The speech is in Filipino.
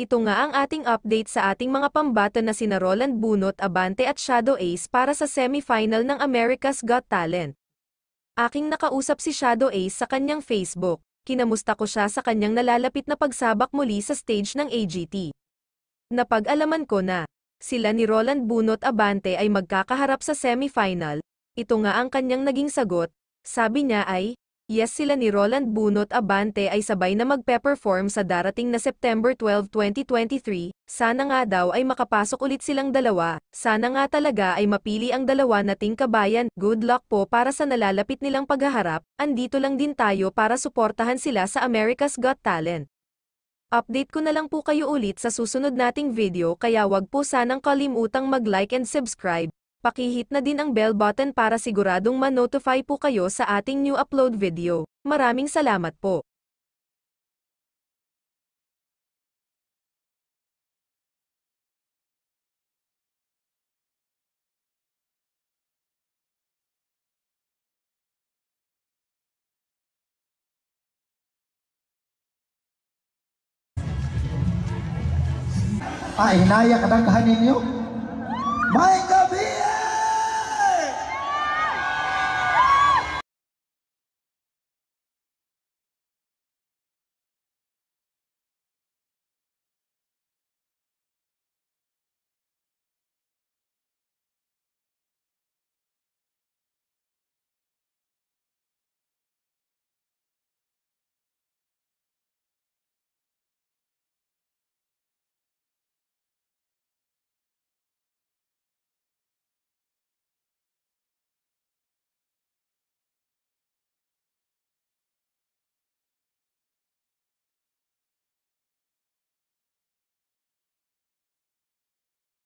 Ito nga ang ating update sa ating mga pambato na sina Roland Bunot Abante at Shadow Ace para sa semifinal ng America's Got Talent. Aking nakausap si Shadow Ace sa kanyang Facebook. Kinamusta ko siya sa kanyang nalalapit na pagsabak muli sa stage ng AGT. Napag-alaman ko na, sila ni Roland Bunot Abante ay magkakaharap sa semifinal, ito nga ang kanyang naging sagot, sabi niya ay, Yes sila ni Roland Bunot Abante ay sabay na magpe-perform sa darating na September 12, 2023. Sana nga daw ay makapasok ulit silang dalawa. Sana nga talaga ay mapili ang dalawa nating kabayan. Good luck po para sa nalalapit nilang paghaharap. Andito lang din tayo para suportahan sila sa America's Got Talent. Update ko na lang po kayo ulit sa susunod nating video kaya wag po sanang kalimutang mag-like and subscribe. Pakihit na din ang bell button para siguradong ma-notify po kayo sa ating new upload video. Maraming salamat po. Ay, hinaya kadaghan ninyo. May